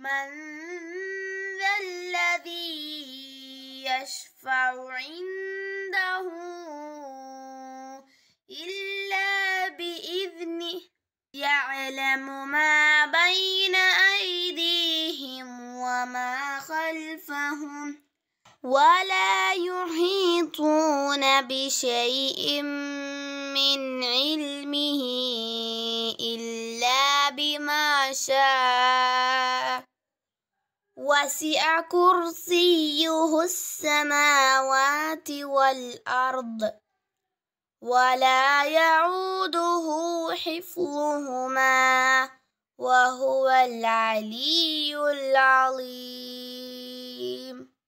من ذا الذي يشفع عنده إلا بإذنه يعلم ما بين أيديهم وما خلفهم ولا يحيطون بشيء يشاء وسع كرسيه السماوات والأرض ولا يعوده حفظهما وهو العلي العظيم